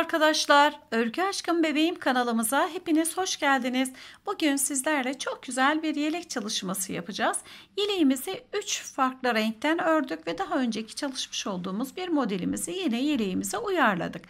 arkadaşlar, Örgü Aşkım Bebeğim kanalımıza hepiniz hoş geldiniz. Bugün sizlerle çok güzel bir yelek çalışması yapacağız. Yeleğimizi 3 farklı renkten ördük ve daha önceki çalışmış olduğumuz bir modelimizi yine yeleğimize uyarladık.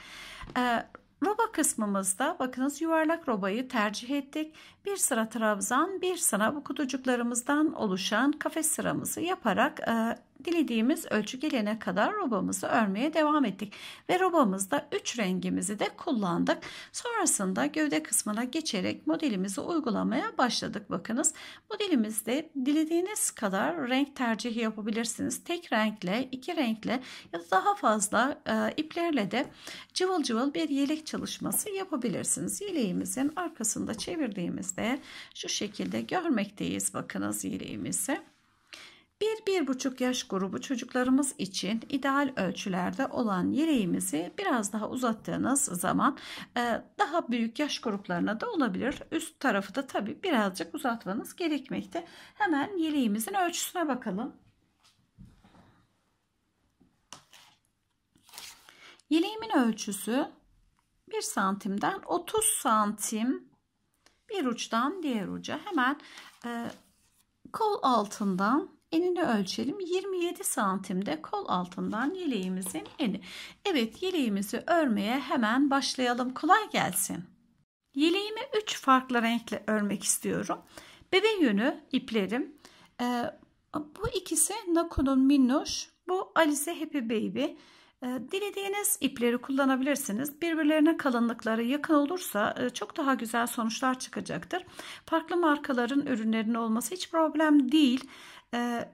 Ee, roba kısmımızda bakınız yuvarlak robayı tercih ettik. Bir sıra trabzan, bir sıra bu kutucuklarımızdan oluşan kafes sıramızı yaparak e, dilediğimiz ölçü gelene kadar robamızı örmeye devam ettik. Ve robamızda 3 rengimizi de kullandık. Sonrasında gövde kısmına geçerek modelimizi uygulamaya başladık. Bakınız modelimizde dilediğiniz kadar renk tercihi yapabilirsiniz. Tek renkle, iki renkle ya da daha fazla e, iplerle de cıvıl cıvıl bir yelek çalışması yapabilirsiniz. Yeleğimizin arkasında çevirdiğimizde şu şekilde görmekteyiz bakınız yeleğimizi. 1-1,5 yaş grubu çocuklarımız için ideal ölçülerde olan yeleğimizi biraz daha uzattığınız zaman e, daha büyük yaş gruplarına da olabilir. Üst tarafı da tabi birazcık uzatmanız gerekmekte. Hemen yeleğimizin ölçüsüne bakalım. Yeleğimin ölçüsü 1 santimden 30 santim bir uçtan diğer uca hemen e, kol altından enini ölçelim. 27 santimde kol altından yeleğimizin eni. Evet yeleğimizi örmeye hemen başlayalım. Kolay gelsin. Yeleğimi 3 farklı renkle örmek istiyorum. Bebe yönü iplerim. Ee, bu ikisi Nako'nun Minnoş. Bu Alice Happy Baby. Ee, dilediğiniz ipleri kullanabilirsiniz. Birbirlerine kalınlıkları yakın olursa e, çok daha güzel sonuçlar çıkacaktır. Farklı markaların ürünlerinin olması hiç problem değil e,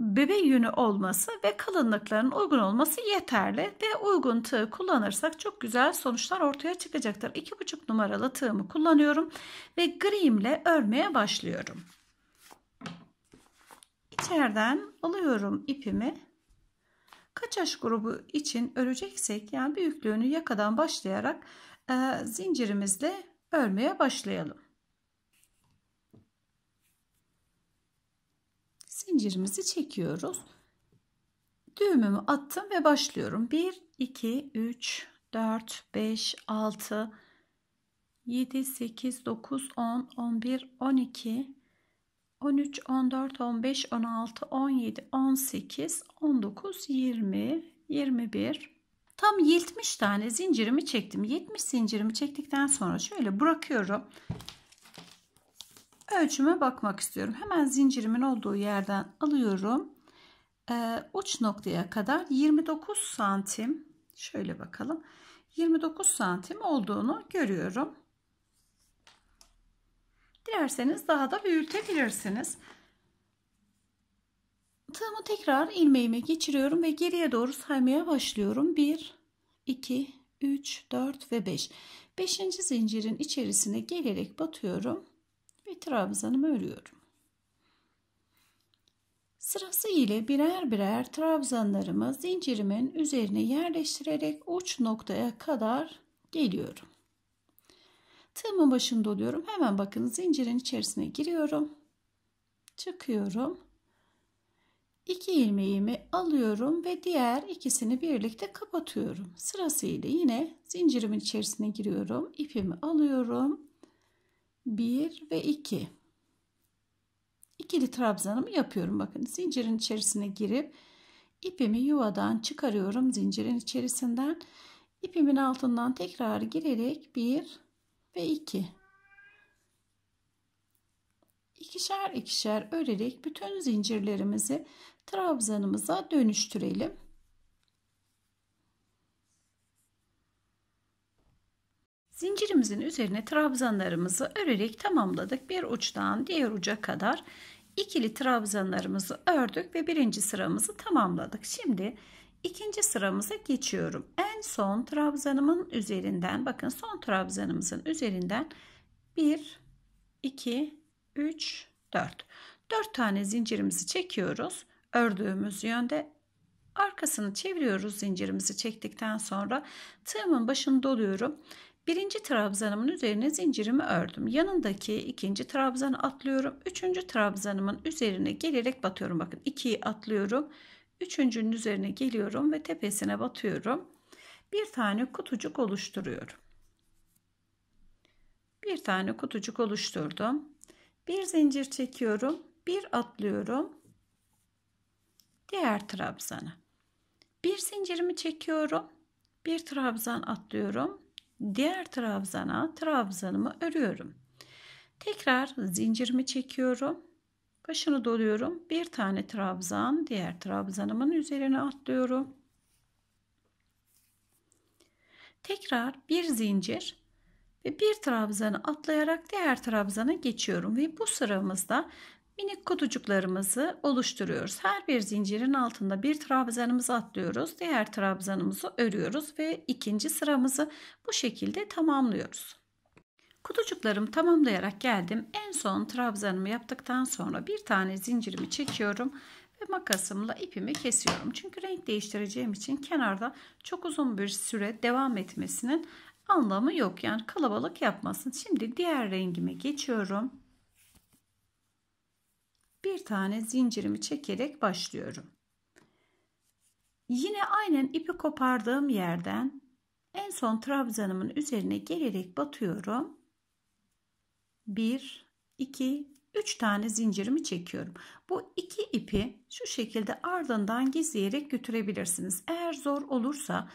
bebe yünü olması ve kalınlıkların uygun olması yeterli ve uygun tığ kullanırsak çok güzel sonuçlar ortaya çıkacaktır. 2,5 numaralı tığımı kullanıyorum ve grimle örmeye başlıyorum. İçeriden alıyorum ipimi. Kaçaş grubu için öreceksek yani büyüklüğünü yakadan başlayarak e, zincirimizle örmeye başlayalım. zincirimizi çekiyoruz. Düğümümü attım ve başlıyorum. 1, 2, 3, 4, 5, 6, 7, 8, 9, 10, 11, 12, 13, 14, 15, 16, 17, 18, 19, 20, 21. Tam 70 tane zincirimi çektim. 70 zincirimi çektikten sonra şöyle bırakıyorum ölçüme bakmak istiyorum. Hemen zincirimin olduğu yerden alıyorum. Ee, uç noktaya kadar 29 santim şöyle bakalım 29 santim olduğunu görüyorum. Dilerseniz daha da büyütebilirsiniz. Tığımı tekrar ilmeğime geçiriyorum ve geriye doğru saymaya başlıyorum. 1, 2, 3, 4 ve 5. 5. zincirin içerisine gelerek batıyorum ve trabzanımı örüyorum. Sırası ile birer birer trabzanlarımı zincirimin üzerine yerleştirerek uç noktaya kadar geliyorum. Tığımın başında oluyorum. Hemen bakın zincirin içerisine giriyorum. Çıkıyorum. İki ilmeğimi alıyorum ve diğer ikisini birlikte kapatıyorum. Sırasıyla yine zincirimin içerisine giriyorum. ipimi alıyorum. 1 ve 2. İkili trabzanımı yapıyorum. Bakın zincirin içerisine girip ipimi yuvadan çıkarıyorum. Zincirin içerisinden ipimin altından tekrar girerek 1 ve 2. İkişer ikişer örerek bütün zincirlerimizi trabzanımıza dönüştürelim. Zincirimizin üzerine trabzanlarımızı örerek tamamladık. Bir uçtan diğer uca kadar ikili trabzanlarımızı ördük ve birinci sıramızı tamamladık. Şimdi ikinci sıramıza geçiyorum. En son trabzanımın üzerinden bakın son trabzanımızın üzerinden 1, 2, 3, 4. 4 tane zincirimizi çekiyoruz. Ördüğümüz yönde arkasını çeviriyoruz zincirimizi çektikten sonra tığımın başını doluyorum Birinci trabzanımın üzerine zincirimi ördüm. Yanındaki ikinci trabzanı atlıyorum. Üçüncü trabzanımın üzerine gelerek batıyorum. Bakın ikiyi atlıyorum. Üçüncünün üzerine geliyorum ve tepesine batıyorum. Bir tane kutucuk oluşturuyorum. Bir tane kutucuk oluşturdum. Bir zincir çekiyorum. Bir atlıyorum. Diğer trabzanı. Bir zincirimi çekiyorum. Bir trabzan atlıyorum diğer trabzana trabzanımı örüyorum. Tekrar zincirimi çekiyorum. Başını doluyorum. Bir tane trabzan diğer trabzanımın üzerine atlıyorum. Tekrar bir zincir ve bir trabzanı atlayarak diğer trabzana geçiyorum ve bu sıramızda minik kutucuklarımızı oluşturuyoruz. Her bir zincirin altında bir trabzanımızı atlıyoruz. Diğer trabzanımızı örüyoruz ve ikinci sıramızı bu şekilde tamamlıyoruz. Kutucuklarımı tamamlayarak geldim. En son trabzanımı yaptıktan sonra bir tane zincirimi çekiyorum ve makasımla ipimi kesiyorum. Çünkü renk değiştireceğim için kenarda çok uzun bir süre devam etmesinin anlamı yok. Yani kalabalık yapmasın. Şimdi diğer rengime geçiyorum bir tane zincirimi çekerek başlıyorum. Yine aynen ipi kopardığım yerden en son trabzanımın üzerine gelerek batıyorum. 1 2 3 tane zincirimi çekiyorum. Bu iki ipi şu şekilde ardından gizleyerek götürebilirsiniz. Eğer zor olursa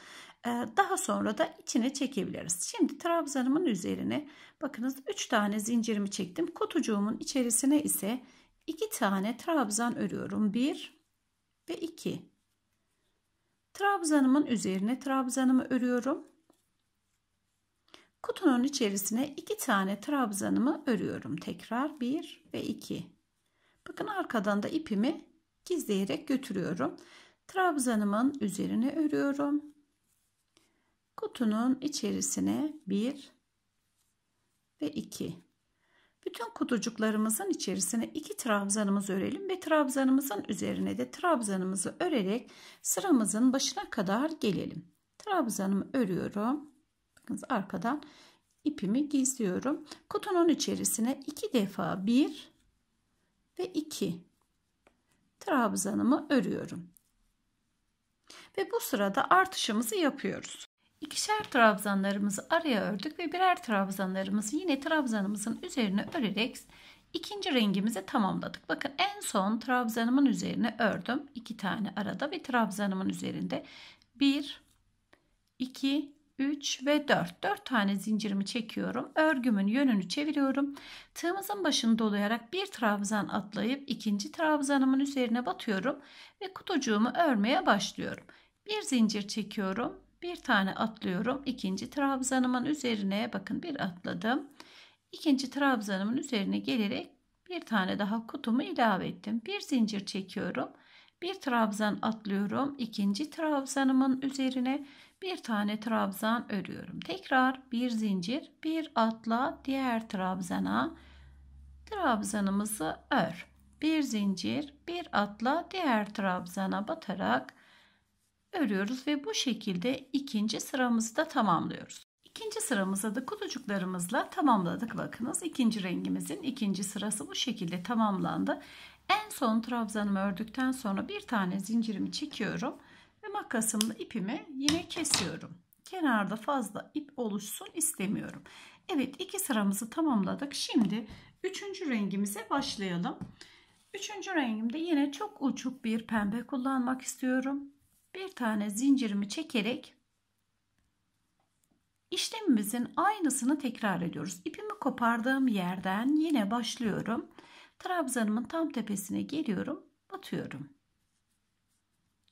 e, daha sonra da içine çekebiliriz. Şimdi trabzanımın üzerine bakınız 3 tane zincirimi çektim. Kutucuğumun içerisine ise 2 tane trabzan örüyorum. 1 ve 2. Trabzanımın üzerine trabzanımı örüyorum. Kutunun içerisine 2 tane trabzanımı örüyorum. Tekrar 1 ve 2. Bakın arkadan da ipimi gizleyerek götürüyorum. Trabzanımın üzerine örüyorum. Kutunun içerisine 1 ve 2. Bütün kutucuklarımızın içerisine iki trabzanımız örelim ve trabzanımızın üzerine de trabzanımızı örerek sıramızın başına kadar gelelim. Trabzanımı örüyorum. Bakınız arkadan ipimi gizliyorum. Kutunun içerisine iki defa bir ve iki trabzanımı örüyorum. Ve bu sırada artışımızı yapıyoruz. İkişer trabzanlarımızı araya ördük ve birer trabzanlarımızı yine trabzanımızın üzerine örerek ikinci rengimizi tamamladık. Bakın en son trabzanımın üzerine ördüm. iki tane arada ve trabzanımın üzerinde 1, 2, 3 ve 4. 4 tane zincirimi çekiyorum. Örgümün yönünü çeviriyorum. Tığımızın başını dolayarak bir trabzan atlayıp ikinci trabzanımın üzerine batıyorum ve kutucuğumu örmeye başlıyorum. Bir zincir çekiyorum bir tane atlıyorum. ikinci trabzanımın üzerine bakın bir atladım. İkinci trabzanımın üzerine gelerek bir tane daha kutumu ilave ettim. Bir zincir çekiyorum. Bir trabzan atlıyorum. ikinci trabzanımın üzerine bir tane trabzan örüyorum. Tekrar bir zincir, bir atla diğer trabzana trabzanımızı ör. Bir zincir, bir atla diğer trabzana batarak örüyoruz ve bu şekilde ikinci sıramızı da tamamlıyoruz. İkinci sıramızda da kutucuklarımızla tamamladık. Bakınız ikinci rengimizin ikinci sırası bu şekilde tamamlandı. En son trabzanımı ördükten sonra bir tane zincirimi çekiyorum ve makasımla ipimi yine kesiyorum. Kenarda fazla ip oluşsun istemiyorum. Evet iki sıramızı tamamladık. Şimdi üçüncü rengimize başlayalım. Üçüncü rengimde yine çok uçuk bir pembe kullanmak istiyorum bir tane zincirimi çekerek işlemimizin aynısını tekrar ediyoruz. İpimi kopardığım yerden yine başlıyorum. Trabzanımın tam tepesine geliyorum, batıyorum.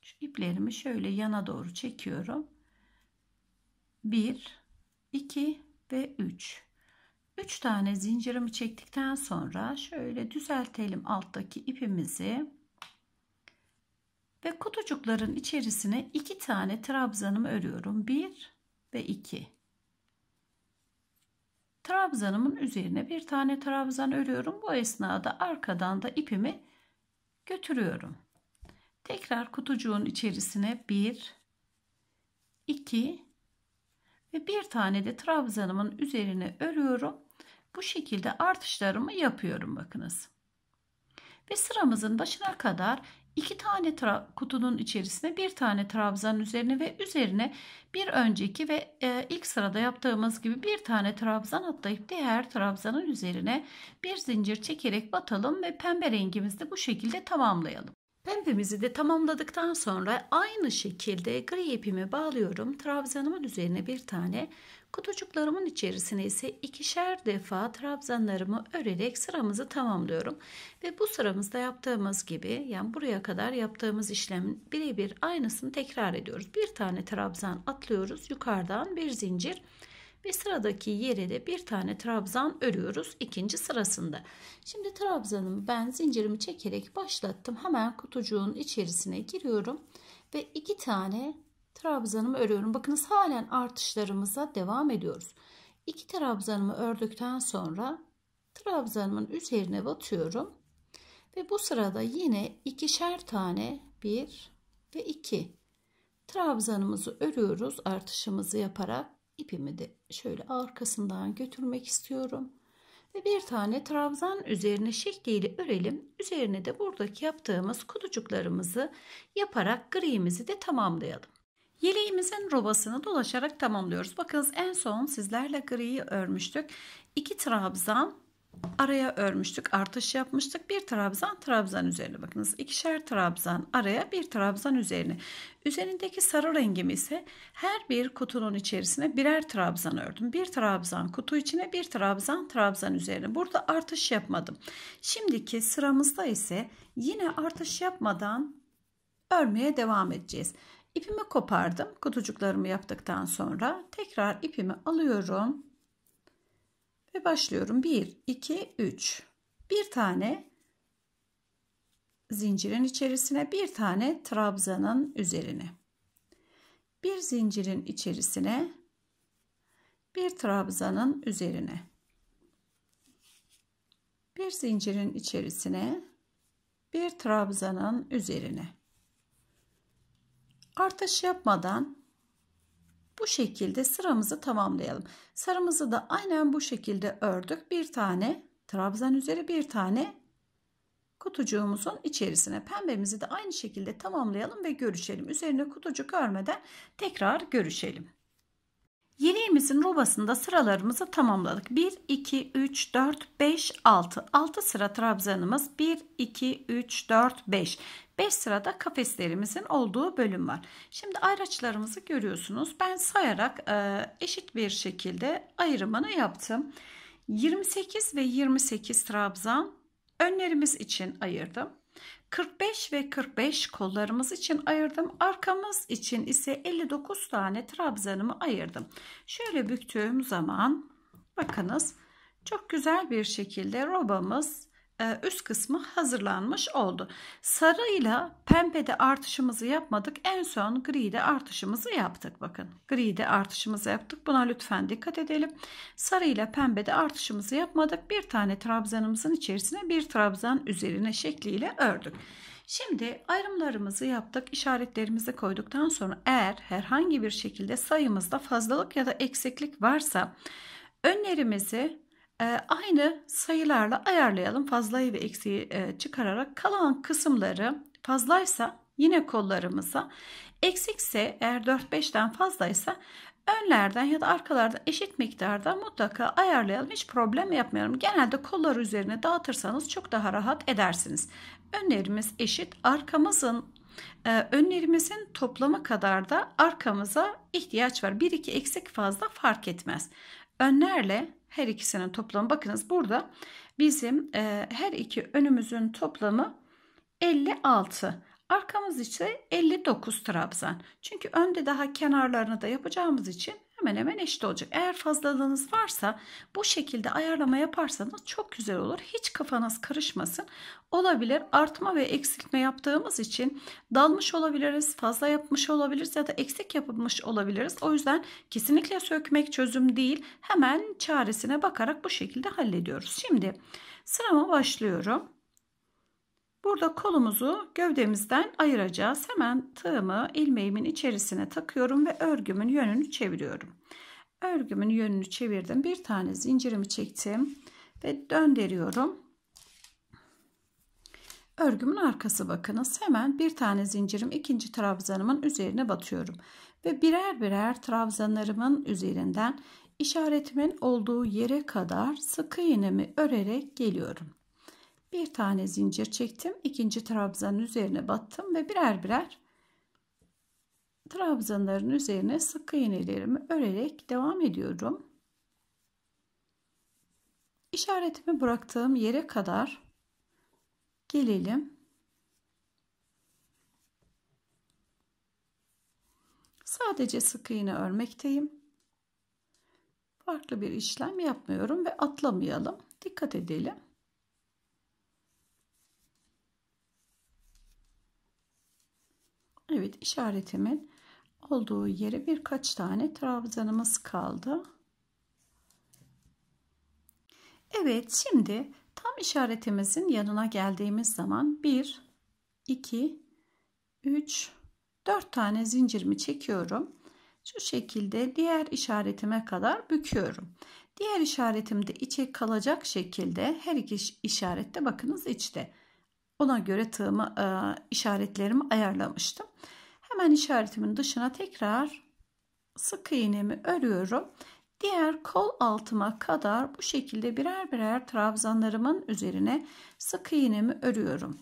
Şu iplerimi şöyle yana doğru çekiyorum. 1 2 ve 3. 3 tane zincirimi çektikten sonra şöyle düzeltelim alttaki ipimizi. Ve kutucukların içerisine iki tane trabzanımı örüyorum. Bir ve iki. Trabzanımın üzerine bir tane trabzan örüyorum. Bu esnada arkadan da ipimi götürüyorum. Tekrar kutucuğun içerisine bir, iki ve bir tane de trabzanımın üzerine örüyorum. Bu şekilde artışlarımı yapıyorum bakınız. Ve sıramızın başına kadar iki tane kutunun içerisine bir tane trabzanın üzerine ve üzerine bir önceki ve e, ilk sırada yaptığımız gibi bir tane trabzan atlayıp diğer trabzanın üzerine bir zincir çekerek batalım ve pembe rengimizi de bu şekilde tamamlayalım. Pembemizi de tamamladıktan sonra aynı şekilde gri ipimi bağlıyorum. Trabzanımın üzerine bir tane Kutucuklarımın içerisine ise ikişer defa trabzanlarımı örerek sıramızı tamamlıyorum. Ve bu sıramızda yaptığımız gibi yani buraya kadar yaptığımız işlemin birebir aynısını tekrar ediyoruz. Bir tane trabzan atlıyoruz yukarıdan bir zincir ve sıradaki yere de bir tane trabzan örüyoruz ikinci sırasında. Şimdi trabzanımı ben zincirimi çekerek başlattım. Hemen kutucuğun içerisine giriyorum ve iki tane trabzanımı örüyorum. Bakınız halen artışlarımıza devam ediyoruz. İki trabzanımı ördükten sonra trabzanımın üzerine batıyorum. Ve bu sırada yine ikişer tane bir ve iki trabzanımızı örüyoruz artışımızı yaparak ipimi de şöyle arkasından götürmek istiyorum ve bir tane trabzan üzerine şekliyle örelim. Üzerine de buradaki yaptığımız kutucuklarımızı yaparak grimizi de tamamlayalım. Yeleğimizin robasını dolaşarak tamamlıyoruz. Bakınız en son sizlerle griyi örmüştük. İki trabzan araya örmüştük. Artış yapmıştık. Bir trabzan trabzan üzerine bakınız. ikişer trabzan araya bir trabzan üzerine. Üzerindeki sarı rengimi ise her bir kutunun içerisine birer trabzan ördüm. Bir trabzan kutu içine bir trabzan trabzan üzerine. Burada artış yapmadım. Şimdiki sıramızda ise yine artış yapmadan örmeye devam edeceğiz. İpimi kopardım. Kutucuklarımı yaptıktan sonra tekrar ipimi alıyorum ve başlıyorum. 1 2 3. Bir tane zincirin içerisine, bir tane trabzanın üzerine. Bir zincirin içerisine, bir trabzanın üzerine. Bir zincirin içerisine, bir trabzanın üzerine artış yapmadan bu şekilde sıramızı tamamlayalım. Sarımızı da aynen bu şekilde ördük. Bir tane trabzan üzeri bir tane kutucuğumuzun içerisine pembemizi de aynı şekilde tamamlayalım ve görüşelim. Üzerine kutucuk örmeden tekrar görüşelim. Yeleğimizin robasında sıralarımızı tamamladık. 1, 2, 3, 4, 5, 6. 6 sıra trabzanımız 1, 2, 3, 4, 5. 5 sırada kafeslerimizin olduğu bölüm var. Şimdi ayraçlarımızı görüyorsunuz. Ben sayarak e, eşit bir şekilde ayrımını yaptım. 28 ve 28 trabzan önlerimiz için ayırdım. 45 ve 45 kollarımız için ayırdım. Arkamız için ise 59 tane trabzanımı ayırdım. Şöyle büktüğüm zaman bakınız çok güzel bir şekilde robamız e, üst kısmı hazırlanmış oldu. Sarı ile pembede artışımızı yapmadık. En son gride artışımızı yaptık. Bakın gride artışımızı yaptık. Buna lütfen dikkat edelim. Sarı ile pembede artışımızı yapmadık. Bir tane trabzanımızın içerisine bir trabzan üzerine şekliyle ördük. Şimdi ayrımlarımızı yaptık. işaretlerimizi koyduktan sonra eğer herhangi bir şekilde sayımızda fazlalık ya da eksiklik varsa önlerimizi ee, aynı sayılarla ayarlayalım. Fazlayı ve eksiği e, çıkararak kalan kısımları fazlaysa yine kollarımıza eksikse eğer 4-5'ten fazlaysa önlerden ya da arkalardan eşit miktarda mutlaka ayarlayalım. Hiç problem yapmayalım. Genelde kollar üzerine dağıtırsanız çok daha rahat edersiniz. Önlerimiz eşit. Arkamızın e, önlerimizin toplamı kadar da arkamıza ihtiyaç var. 1-2 eksik fazla fark etmez. Önlerle her ikisinin toplamı bakınız burada bizim e, her iki önümüzün toplamı 56. Arkamız ise 59 trabzan. Çünkü önde daha kenarlarını da yapacağımız için hemen hemen eşit olacak. Eğer fazlalığınız varsa bu şekilde ayarlama yaparsanız çok güzel olur. Hiç kafanız karışmasın. Olabilir artma ve eksiltme yaptığımız için dalmış olabiliriz, fazla yapmış olabiliriz ya da eksik yapılmış olabiliriz. O yüzden kesinlikle sökmek çözüm değil. Hemen çaresine bakarak bu şekilde hallediyoruz. Şimdi sırama başlıyorum. Burada kolumuzu gövdemizden ayıracağız. Hemen tığımı ilmeğimin içerisine takıyorum ve örgümün yönünü çeviriyorum. Örgümün yönünü çevirdim. Bir tane zincirimi çektim ve döndürüyorum. Örgümün arkası bakınız. Hemen bir tane zincirim ikinci trabzanımın üzerine batıyorum. Ve birer birer trabzanlarımın üzerinden işaretimin olduğu yere kadar sık iğnemi örerek geliyorum. Bir tane zincir çektim. ikinci trabzanın üzerine battım ve birer birer trabzanların üzerine sık iğnelerimi örerek devam ediyorum. İşaretimi bıraktığım yere kadar gelelim. Sadece sık iğne örmekteyim. Farklı bir işlem yapmıyorum ve atlamayalım. Dikkat edelim. Evet işaretimin olduğu yere birkaç tane trabzanımız kaldı. Evet şimdi tam işaretimizin yanına geldiğimiz zaman 1, 2, 3, 4 tane zincirimi çekiyorum. Şu şekilde diğer işaretime kadar büküyorum. Diğer işaretimde içe kalacak şekilde her iki işarette bakınız içte. Ona göre tığımı e, işaretlerimi ayarlamıştım. Hemen işaretimin dışına tekrar sık iğnemi örüyorum. Diğer kol altıma kadar bu şekilde birer birer trabzanlarımın üzerine sık iğnemi örüyorum.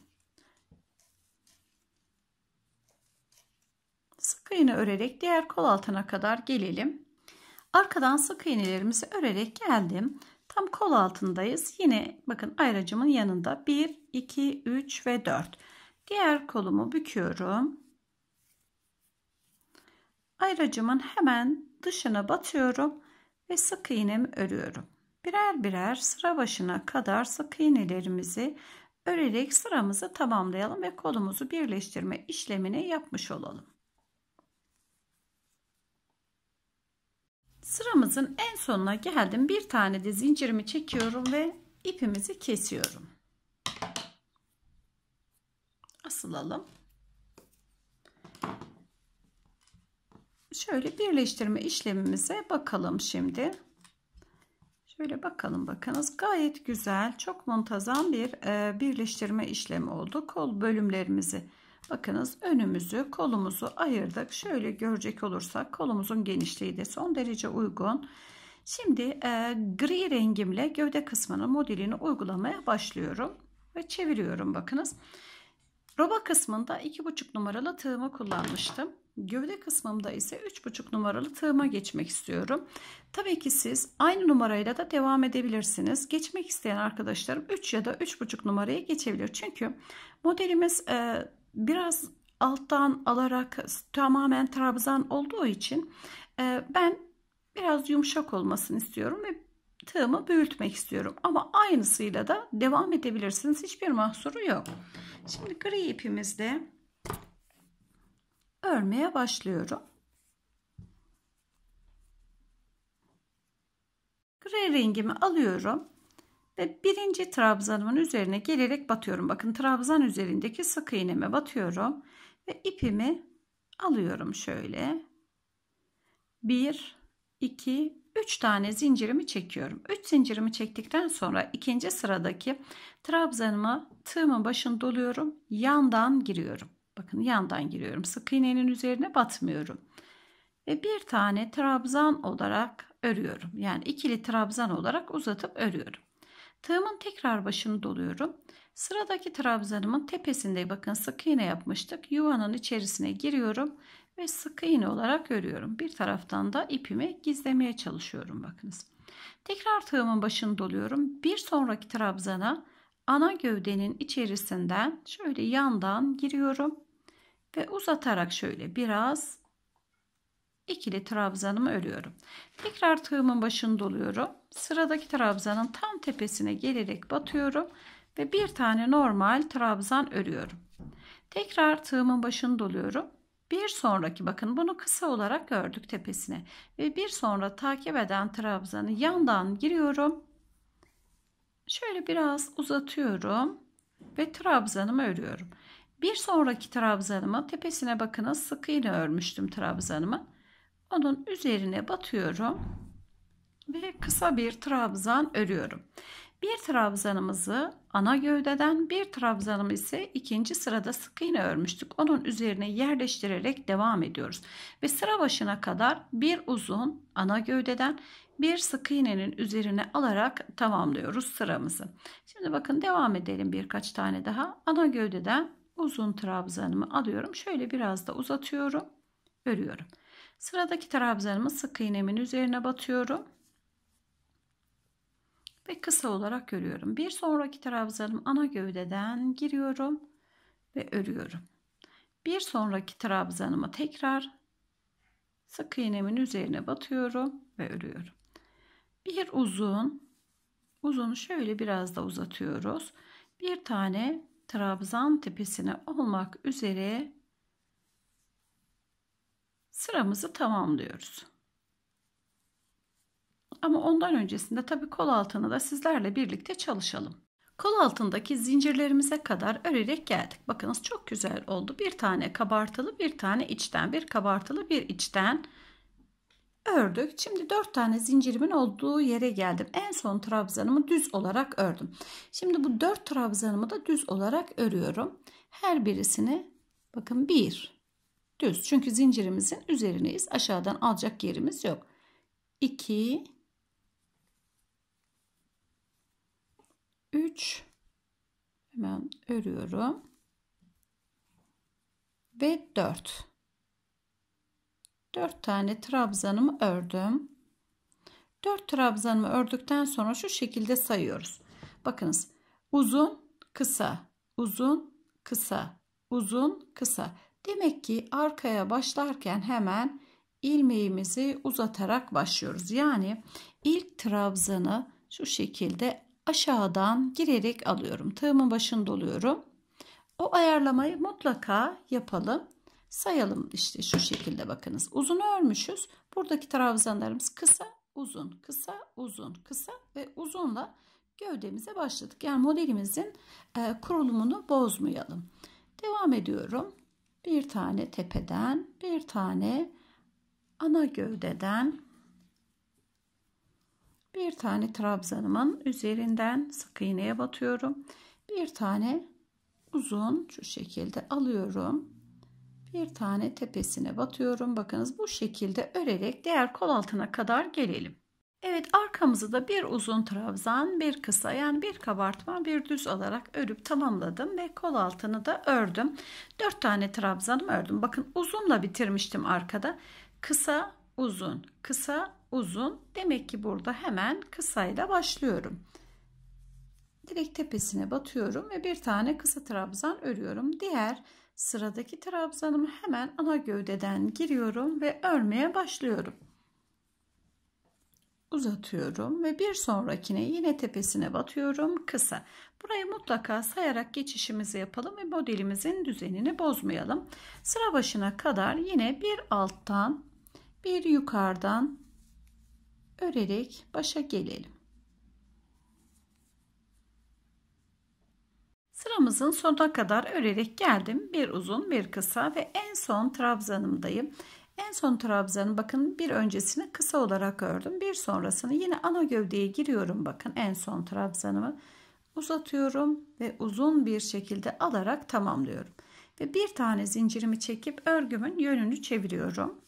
Sık iğne örerek diğer kol altına kadar gelelim. Arkadan sık iğnelerimizi örerek geldim. Tam kol altındayız. Yine bakın ayracımın yanında 1, 2, 3 ve 4. Diğer kolumu büküyorum ayracımın hemen dışına batıyorum ve sık iğnemi örüyorum. Birer birer sıra başına kadar sık iğnelerimizi örerek sıramızı tamamlayalım ve kolumuzu birleştirme işlemini yapmış olalım. Sıramızın en sonuna geldim. Bir tane de zincirimi çekiyorum ve ipimizi kesiyorum. Asılalım. Şöyle birleştirme işlemimize bakalım şimdi. Şöyle bakalım bakınız gayet güzel çok muntazam bir e, birleştirme işlemi oldu. Kol bölümlerimizi bakınız önümüzü kolumuzu ayırdık. Şöyle görecek olursak kolumuzun genişliği de son derece uygun. Şimdi e, gri rengimle gövde kısmının modelini uygulamaya başlıyorum ve çeviriyorum bakınız. Roba kısmında iki buçuk numaralı tığımı kullanmıştım. Gövde kısmımda ise 3,5 numaralı tığıma geçmek istiyorum. Tabii ki siz aynı numarayla da devam edebilirsiniz. Geçmek isteyen arkadaşlarım 3 ya da 3,5 numaraya geçebilir. Çünkü modelimiz e, biraz alttan alarak tamamen trabzan olduğu için e, ben biraz yumuşak olmasını istiyorum ve tığımı büyütmek istiyorum. Ama aynısıyla da devam edebilirsiniz. Hiçbir mahsuru yok. Şimdi gri ipimizde örmeye başlıyorum. Gri rengimi alıyorum ve birinci trabzanımın üzerine gelerek batıyorum. Bakın trabzan üzerindeki sık iğneme batıyorum ve ipimi alıyorum şöyle. 1 2 3 tane zincirimi çekiyorum. 3 zincirimi çektikten sonra ikinci sıradaki trabzanıma tığımın başını doluyorum. Yandan giriyorum. Bakın yandan giriyorum. Sık iğnenin üzerine batmıyorum. Ve bir tane trabzan olarak örüyorum. Yani ikili trabzan olarak uzatıp örüyorum. Tığımın tekrar başını doluyorum. Sıradaki trabzanımın tepesinde bakın sık iğne yapmıştık. Yuvanın içerisine giriyorum ve sık iğne olarak örüyorum. Bir taraftan da ipimi gizlemeye çalışıyorum bakınız. Tekrar tığımın başını doluyorum. Bir sonraki trabzana ana gövdenin içerisinden şöyle yandan giriyorum ve uzatarak şöyle biraz ikili trabzanımı örüyorum. Tekrar tığımın başını doluyorum. Sıradaki trabzanın tam tepesine gelerek batıyorum ve bir tane normal trabzan örüyorum. Tekrar tığımın başını doluyorum. Bir sonraki bakın bunu kısa olarak gördük tepesine ve bir sonra takip eden trabzanı yandan giriyorum. Şöyle biraz uzatıyorum ve trabzanımı örüyorum. Bir sonraki trabzanımın tepesine bakınız iğne örmüştüm trabzanımı. Onun üzerine batıyorum ve kısa bir trabzan örüyorum. Bir trabzanımızı ana gövdeden bir trabzanımı ise ikinci sırada sık iğne örmüştük. Onun üzerine yerleştirerek devam ediyoruz. Ve sıra başına kadar bir uzun ana gövdeden bir sık iğnenin üzerine alarak tamamlıyoruz sıramızı. Şimdi bakın devam edelim birkaç tane daha. Ana gövdeden uzun trabzanımı alıyorum. Şöyle biraz da uzatıyorum. Örüyorum. Sıradaki trabzanımı sık iğnemin üzerine batıyorum. Ve kısa olarak örüyorum. Bir sonraki trabzanım ana gövdeden giriyorum ve örüyorum. Bir sonraki trabzanımı tekrar sık iğnemin üzerine batıyorum ve örüyorum. Bir uzun, uzunu şöyle biraz da uzatıyoruz. Bir tane Trabzan tepesine olmak üzere sıramızı tamamlıyoruz. Ama ondan öncesinde tabi kol altını da sizlerle birlikte çalışalım. Kol altındaki zincirlerimize kadar örerek geldik. Bakınız çok güzel oldu. Bir tane kabartılı, bir tane içten, bir kabartılı, bir içten ördük. Şimdi dört tane zincirimin olduğu yere geldim. En son trabzanımı düz olarak ördüm. Şimdi bu dört trabzanımı da düz olarak örüyorum. Her birisini bakın bir düz. Çünkü zincirimizin üzerindeyiz. Aşağıdan alacak yerimiz yok. 2 3 hemen örüyorum. Ve 4. 4 tane trabzanımı ördüm. 4 trabzanımı ördükten sonra şu şekilde sayıyoruz. Bakınız uzun kısa uzun kısa uzun kısa. Demek ki arkaya başlarken hemen ilmeğimizi uzatarak başlıyoruz. Yani ilk trabzanı şu şekilde aşağıdan girerek alıyorum. Tığımın başını doluyorum. O ayarlamayı mutlaka yapalım sayalım işte şu şekilde bakınız. Uzun örmüşüz. Buradaki trabzanlarımız kısa, uzun, kısa, uzun, kısa ve uzunla gövdemize başladık. Yani modelimizin e, kurulumunu bozmayalım. Devam ediyorum. Bir tane tepeden, bir tane ana gövdeden, bir tane trabzanımın üzerinden sık iğneye batıyorum. Bir tane uzun şu şekilde alıyorum bir tane tepesine batıyorum. Bakınız bu şekilde örerek diğer kol altına kadar gelelim. Evet arkamızı da bir uzun trabzan, bir kısa yani bir kabartma, bir düz alarak örüp tamamladım ve kol altını da ördüm. 4 tane trabzanım ördüm. Bakın uzunla bitirmiştim arkada. Kısa, uzun, kısa, uzun. Demek ki burada hemen kısayla başlıyorum. Direkt tepesine batıyorum ve bir tane kısa trabzan örüyorum. Diğer Sıradaki trabzanımı hemen ana gövdeden giriyorum ve örmeye başlıyorum. Uzatıyorum ve bir sonrakine yine tepesine batıyorum kısa. Burayı mutlaka sayarak geçişimizi yapalım ve modelimizin düzenini bozmayalım. Sıra başına kadar yine bir alttan bir yukarıdan örerek başa gelelim. Sıramızın sonuna kadar örerek geldim. Bir uzun bir kısa ve en son trabzanımdayım. En son trabzanı bakın bir öncesini kısa olarak ördüm. Bir sonrasını yine ana gövdeye giriyorum bakın en son trabzanımı uzatıyorum ve uzun bir şekilde alarak tamamlıyorum. Ve bir tane zincirimi çekip örgümün yönünü çeviriyorum.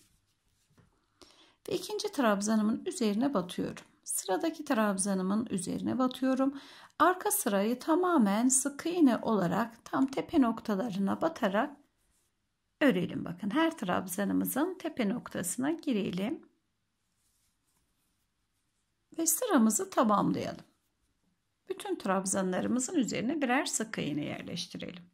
Ve ikinci trabzanımın üzerine batıyorum. Sıradaki trabzanımın üzerine batıyorum. Arka sırayı tamamen sık iğne olarak tam tepe noktalarına batarak örelim. Bakın her trabzanımızın tepe noktasına girelim. Ve sıramızı tamamlayalım. Bütün trabzanlarımızın üzerine birer sık iğne yerleştirelim.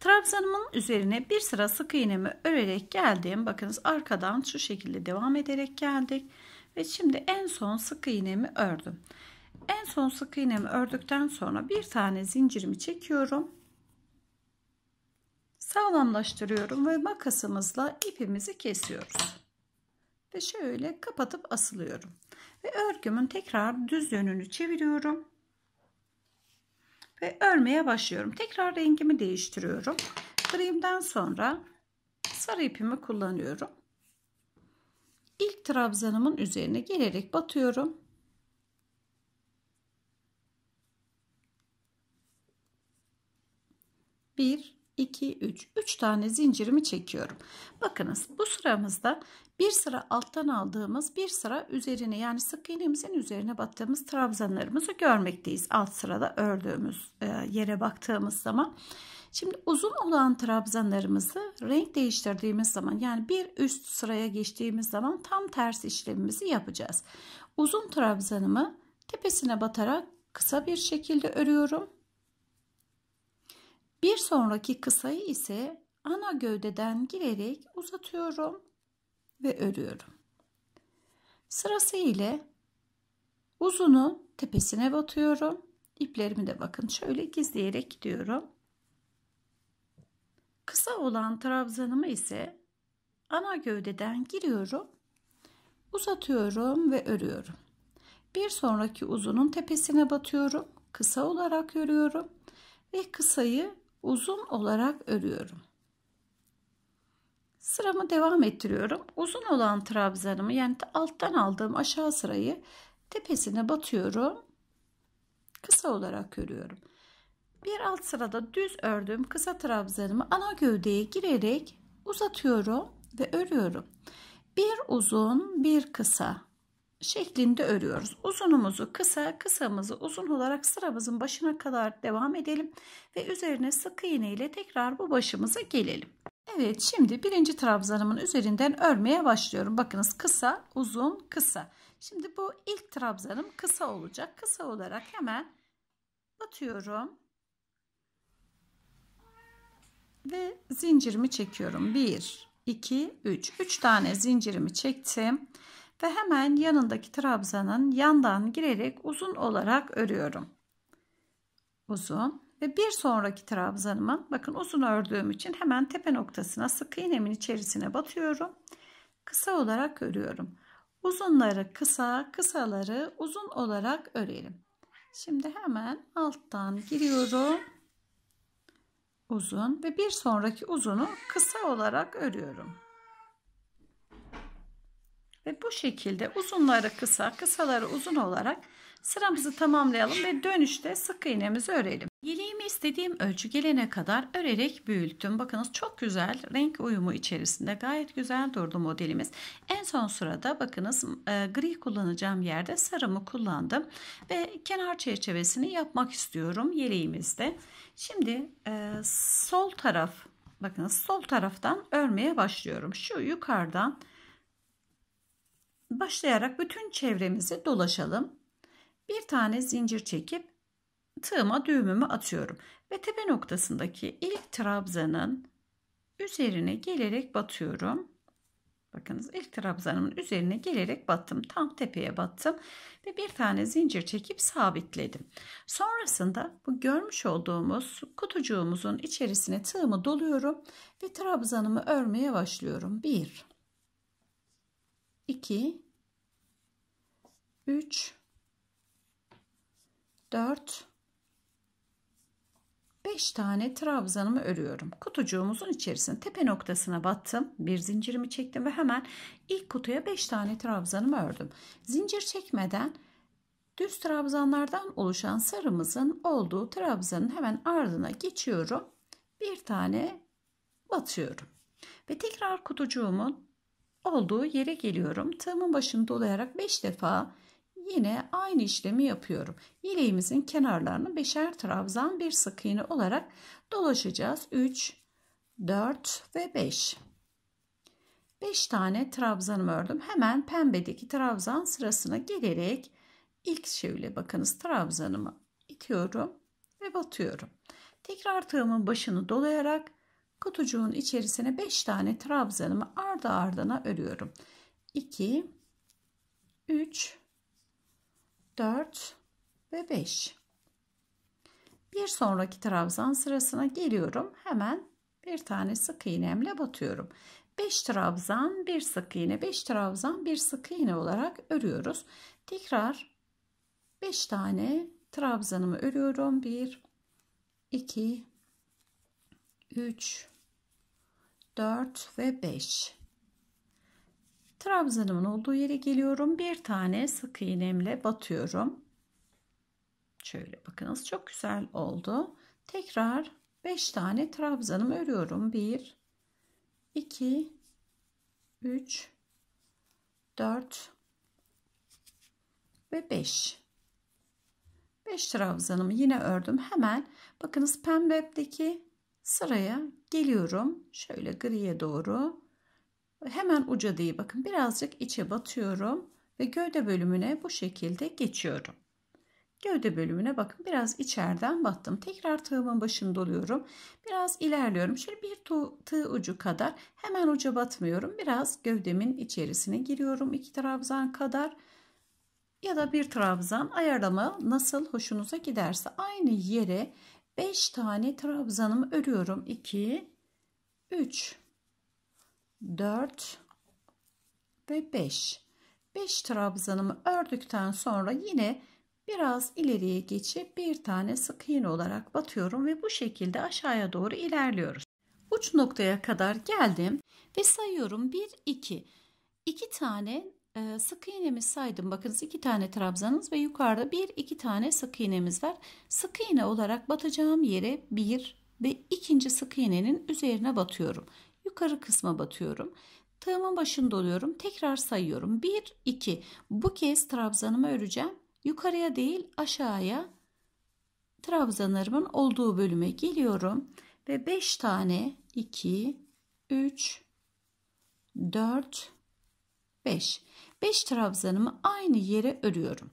Trabzanımın üzerine bir sıra sık iğnemi örerek geldim. Bakınız arkadan şu şekilde devam ederek geldik. Ve şimdi en son sık iğnemi ördüm. En son sık iğnemi ördükten sonra bir tane zincirimi çekiyorum. Sağlamlaştırıyorum ve makasımızla ipimizi kesiyoruz. Ve şöyle kapatıp asılıyorum. Ve örgümün tekrar düz yönünü çeviriyorum. Ve örmeye başlıyorum. Tekrar rengimi değiştiriyorum. Kremden sonra sarı ipimi kullanıyorum. İlk trabzanımın üzerine gelerek batıyorum 1, 2, 3. 3 tane zincirimi çekiyorum. Bakınız bu sıramızda bir sıra alttan aldığımız bir sıra üzerine yani sık iğnemizin üzerine battığımız trabzanlarımızı görmekteyiz. Alt sırada ördüğümüz e, yere baktığımız zaman. Şimdi uzun olan trabzanlarımızı renk değiştirdiğimiz zaman yani bir üst sıraya geçtiğimiz zaman tam ters işlemimizi yapacağız. Uzun trabzanımı tepesine batarak kısa bir şekilde örüyorum. Bir sonraki kısayı ise ana gövdeden girerek uzatıyorum ve örüyorum. Sırası ile uzunu tepesine batıyorum. İplerimi de bakın şöyle gizleyerek gidiyorum. Kısa olan trabzanımı ise ana gövdeden giriyorum. Uzatıyorum ve örüyorum. Bir sonraki uzunun tepesine batıyorum. Kısa olarak örüyorum ve kısayı uzun olarak örüyorum. Sıramı devam ettiriyorum. Uzun olan trabzanımı yani alttan aldığım aşağı sırayı tepesine batıyorum. Kısa olarak örüyorum. Bir alt sırada düz ördüğüm kısa trabzanımı ana gövdeye girerek uzatıyorum ve örüyorum. Bir uzun, bir kısa şeklinde örüyoruz. Uzunumuzu kısa, kısamızı uzun olarak sıramızın başına kadar devam edelim ve üzerine sık iğne ile tekrar bu başımıza gelelim. Evet şimdi birinci trabzanımın üzerinden örmeye başlıyorum. Bakınız kısa, uzun, kısa. Şimdi bu ilk trabzanım kısa olacak. Kısa olarak hemen atıyorum Ve zincirimi çekiyorum. 1, 2, 3. 3 tane zincirimi çektim ve hemen yanındaki trabzanın yandan girerek uzun olarak örüyorum. Uzun ve bir sonraki trabzanımın bakın uzun ördüğüm için hemen tepe noktasına sık iğnemin içerisine batıyorum. Kısa olarak örüyorum. Uzunları kısa, kısaları uzun olarak örelim. Şimdi hemen alttan giriyorum. Uzun ve bir sonraki uzunu kısa olarak örüyorum. Ve bu şekilde uzunları kısa, kısaları uzun olarak sıramızı tamamlayalım ve dönüşte sık iğnemizi örelim. Yeleğimi istediğim ölçü gelene kadar örerek büyüttüm. Bakınız çok güzel renk uyumu içerisinde gayet güzel durdu modelimiz. En son sırada bakınız e, gri kullanacağım yerde sarımı kullandım. Ve kenar çerçevesini yapmak istiyorum yeleğimizde. Şimdi e, sol taraf bakınız sol taraftan örmeye başlıyorum. Şu yukarıdan başlayarak bütün çevremizi dolaşalım. Bir tane zincir çekip tığıma düğümümü atıyorum ve tepe noktasındaki ilk trabzanın üzerine gelerek batıyorum. Bakınız ilk trabzanımın üzerine gelerek battım. Tam tepeye battım ve bir tane zincir çekip sabitledim. Sonrasında bu görmüş olduğumuz kutucuğumuzun içerisine tığımı doluyorum ve trabzanımı örmeye başlıyorum. 1 2 3 4 5 tane trabzanımı örüyorum. Kutucuğumuzun içerisine tepe noktasına battım. Bir zincirimi çektim ve hemen ilk kutuya 5 tane trabzanımı ördüm. Zincir çekmeden düz trabzanlardan oluşan sarımızın olduğu trabzanın hemen ardına geçiyorum. Bir tane batıyorum. Ve tekrar kutucuğumun olduğu yere geliyorum. Tığımın başını dolayarak 5 defa yine aynı işlemi yapıyorum. Yeleğimizin kenarlarını beşer trabzan bir sık iğne olarak dolaşacağız. 3, 4 ve 5. 5 tane trabzanımı ördüm. Hemen pembedeki trabzan sırasına gelerek ilk şöyle bakınız trabzanımı itiyorum ve batıyorum. Tekrar tığımın başını dolayarak Kutucuğun içerisine 5 tane trabzanımı ardı ardına örüyorum. 2, 3, 4 ve 5. Bir sonraki trabzan sırasına geliyorum. Hemen bir tane sık iğnemle batıyorum. 5 trabzan, bir sık iğne, 5 trabzan, bir sık iğne olarak örüyoruz. Tekrar 5 tane trabzanımı örüyorum. 1 2 3 4 ve 5 trabzanımın olduğu yere geliyorum bir tane sık iğnemle batıyorum şöyle bakınız çok güzel oldu tekrar 5 tane trabzanım örüyorum 1 2 3 4 ve 5 5 trabzanımı yine ördüm hemen bakınız pembedeki Sıraya geliyorum. Şöyle griye doğru. Hemen uca değil bakın birazcık içe batıyorum ve gövde bölümüne bu şekilde geçiyorum. Gövde bölümüne bakın biraz içeriden battım. Tekrar tığımın başını doluyorum. Biraz ilerliyorum. Şöyle bir tığ ucu kadar hemen uca batmıyorum. Biraz gövdemin içerisine giriyorum. iki trabzan kadar ya da bir trabzan ayarlama nasıl hoşunuza giderse aynı yere 5 tane trabzanımı örüyorum. 2, 3, 4 ve 5. 5 trabzanımı ördükten sonra yine biraz ileriye geçip bir tane sık iğne olarak batıyorum ve bu şekilde aşağıya doğru ilerliyoruz. Uç noktaya kadar geldim ve sayıyorum 1 2 2 tane ee, sık iğnemiz saydım. Bakınız iki tane trabzanız ve yukarıda bir iki tane sık iğnemiz var. Sık iğne olarak batacağım yere bir ve ikinci sık iğnenin üzerine batıyorum. Yukarı kısma batıyorum. Tığımın başında oluyorum. Tekrar sayıyorum. Bir iki. Bu kez trabzanımı öreceğim. Yukarıya değil aşağıya trabzanlarımın olduğu bölüme geliyorum. Ve beş tane iki üç dört beş. 5 trabzanımı aynı yere örüyorum.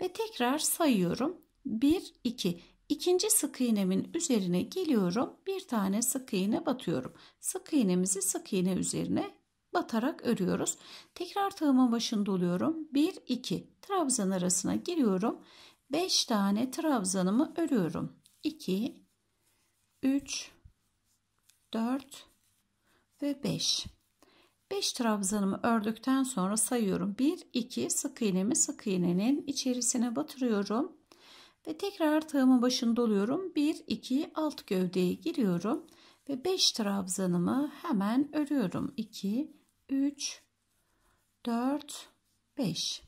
Ve tekrar sayıyorum. 1 2 ikinci sık iğnemin üzerine geliyorum. Bir tane sık iğne batıyorum. Sık iğnemizi sık iğne üzerine batarak örüyoruz. Tekrar tığımın başında oluyorum. 1 2 trabzan arasına giriyorum. 5 tane trabzanımı örüyorum. 2 3 4 ve 5 5 trabzanımı ördükten sonra sayıyorum. 1 2 sık iğnemi sık iğnenin içerisine batırıyorum ve tekrar tığımın başını doluyorum. 1 2 alt gövdeye giriyorum ve 5 trabzanımı hemen örüyorum. 2 3 4 5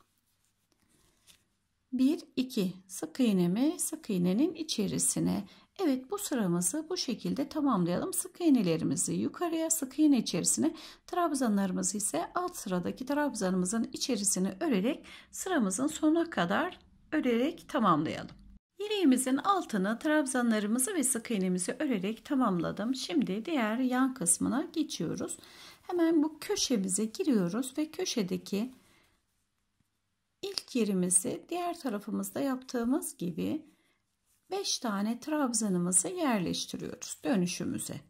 1 2 sık iğnemi sık iğnenin içerisine Evet bu sıramızı bu şekilde tamamlayalım. Sık iğnelerimizi yukarıya sık iğne içerisine trabzanlarımızı ise alt sıradaki trabzanımızın içerisine örerek sıramızın sonuna kadar örerek tamamlayalım. Yeleğimizin altını trabzanlarımızı ve sık iğnemizi örerek tamamladım. Şimdi diğer yan kısmına geçiyoruz. Hemen bu köşemize giriyoruz ve köşedeki ilk yerimizi diğer tarafımızda yaptığımız gibi 5 tane trabzanımızı yerleştiriyoruz dönüşümüze.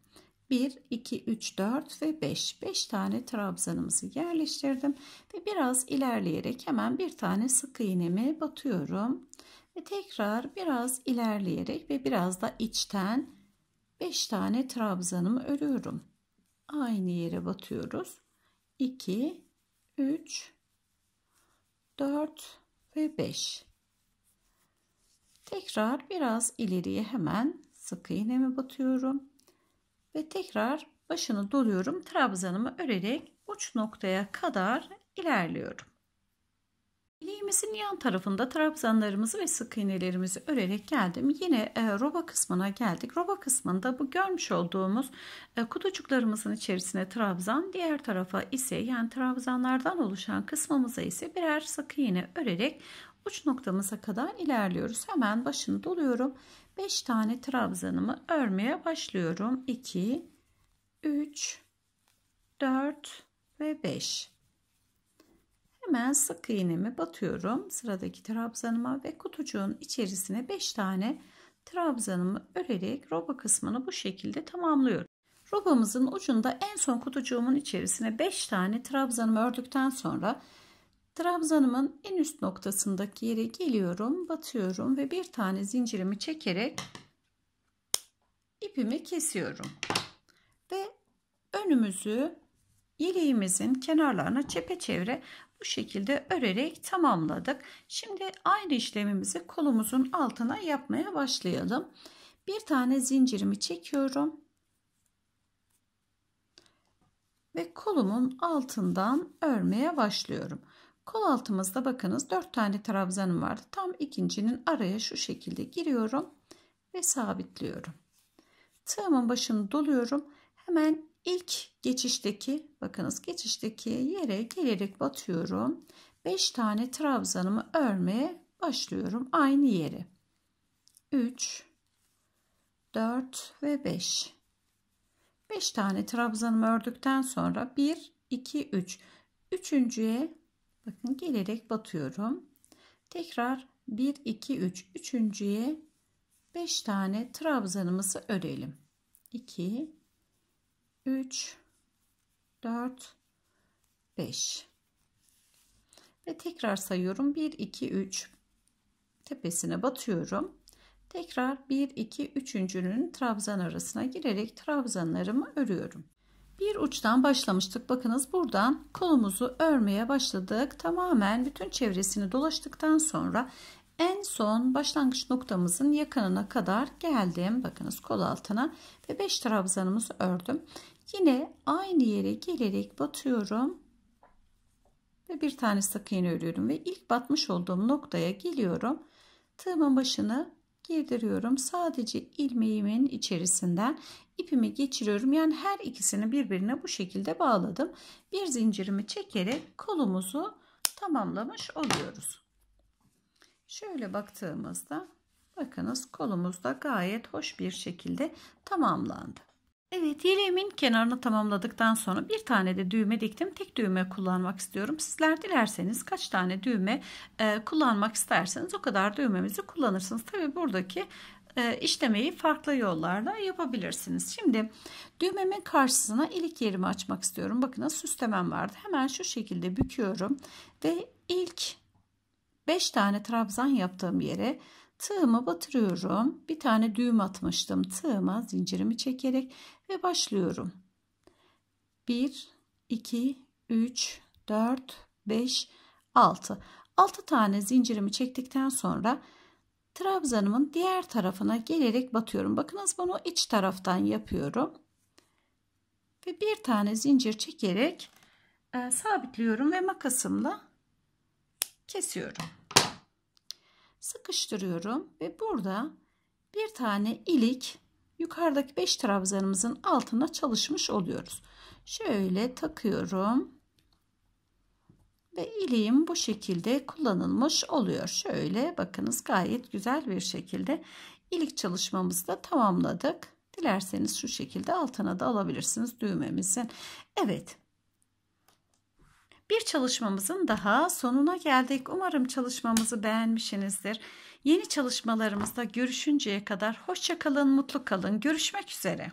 1, 2, 3, 4 ve 5. 5 tane trabzanımızı yerleştirdim ve biraz ilerleyerek hemen bir tane sık iğnemi batıyorum. Ve tekrar biraz ilerleyerek ve biraz da içten 5 tane trabzanımı örüyorum. Aynı yere batıyoruz. 2, 3, 4 ve 5. Tekrar biraz ileriye hemen sık iğnemi batıyorum. Ve tekrar başını doluyorum. Trabzanımı örerek uç noktaya kadar ilerliyorum. Bileğimizin yan tarafında trabzanlarımızı ve sık iğnelerimizi örerek geldim. Yine e, roba kısmına geldik. Roba kısmında bu görmüş olduğumuz e, kutucuklarımızın içerisine trabzan, diğer tarafa ise yani trabzanlardan oluşan kısmımıza ise birer sık iğne örerek uç noktamıza kadar ilerliyoruz. Hemen başını doluyorum. 5 tane trabzanımı örmeye başlıyorum. 2, 3, 4 ve 5. Hemen sık iğnemi batıyorum sıradaki trabzanıma ve kutucuğun içerisine 5 tane trabzanımı örerek roba kısmını bu şekilde tamamlıyorum. Robamızın ucunda en son kutucuğumun içerisine 5 tane trabzanımı ördükten sonra Trabzanımın en üst noktasındaki yere geliyorum, batıyorum ve bir tane zincirimi çekerek ipimi kesiyorum. Ve önümüzü yeleğimizin kenarlarına çepeçevre bu şekilde örerek tamamladık. Şimdi aynı işlemimizi kolumuzun altına yapmaya başlayalım. Bir tane zincirimi çekiyorum. Ve kolumun altından örmeye başlıyorum. Kol altımızda bakınız 4 tane trabzanım vardı. Tam ikincinin araya şu şekilde giriyorum ve sabitliyorum. Tığımın başını doluyorum. Hemen ilk geçişteki bakınız geçişteki yere gelerek batıyorum. 5 tane trabzanımı örmeye başlıyorum aynı yere. 3 4 ve 5 5 tane trabzanımı ördükten sonra 1 2 3 üçüncüye Bakın gelerek batıyorum. Tekrar 1 2 3 üçüncüye 5 tane trabzanımızı örelim. 2 3 4 5 ve tekrar sayıyorum 1 2 3 tepesine batıyorum tekrar 1 2 üçüncünün trabzan arasına girerek trabzanlarımı örüyorum bir uçtan başlamıştık. Bakınız buradan kolumuzu örmeye başladık. Tamamen bütün çevresini dolaştıktan sonra en son başlangıç noktamızın yakınına kadar geldim. Bakınız kol altına ve 5 trabzanımızı ördüm. Yine aynı yere gelerek batıyorum. Ve bir tane sık iğne örüyorum ve ilk batmış olduğum noktaya geliyorum. Tığımın başını girdiriyorum. Sadece ilmeğimin içerisinden ipimi geçiriyorum. Yani her ikisini birbirine bu şekilde bağladım. Bir zincirimi çekerek kolumuzu tamamlamış oluyoruz. Şöyle baktığımızda bakınız kolumuz da gayet hoş bir şekilde tamamlandı. Evet yeleğimin kenarını tamamladıktan sonra bir tane de düğme diktim. Tek düğme kullanmak istiyorum. Sizler dilerseniz kaç tane düğme e, kullanmak isterseniz o kadar düğmemizi kullanırsınız. Tabi buradaki e, işlemeyi farklı yollarla yapabilirsiniz. Şimdi düğmemin karşısına ilik yerimi açmak istiyorum. Bakın süslemem vardı. Hemen şu şekilde büküyorum ve ilk 5 tane trabzan yaptığım yere tığımı batırıyorum. Bir tane düğüm atmıştım. Tığıma zincirimi çekerek ve başlıyorum. 1, 2, 3, 4, 5, 6. 6 tane zincirimi çektikten sonra trabzanımın diğer tarafına gelerek batıyorum. Bakınız bunu iç taraftan yapıyorum. Ve bir tane zincir çekerek e, sabitliyorum ve makasımla kesiyorum. Sıkıştırıyorum ve burada bir tane ilik yukarıdaki 5 trabzanımızın altına çalışmış oluyoruz. Şöyle takıyorum. Ve iliğim bu şekilde kullanılmış oluyor. Şöyle bakınız gayet güzel bir şekilde ilik çalışmamızı da tamamladık. Dilerseniz şu şekilde altına da alabilirsiniz düğmemizin. Evet. Bir çalışmamızın daha sonuna geldik. Umarım çalışmamızı beğenmişsinizdir. Yeni çalışmalarımızda görüşünceye kadar hoşça kalın, mutlu kalın. Görüşmek üzere.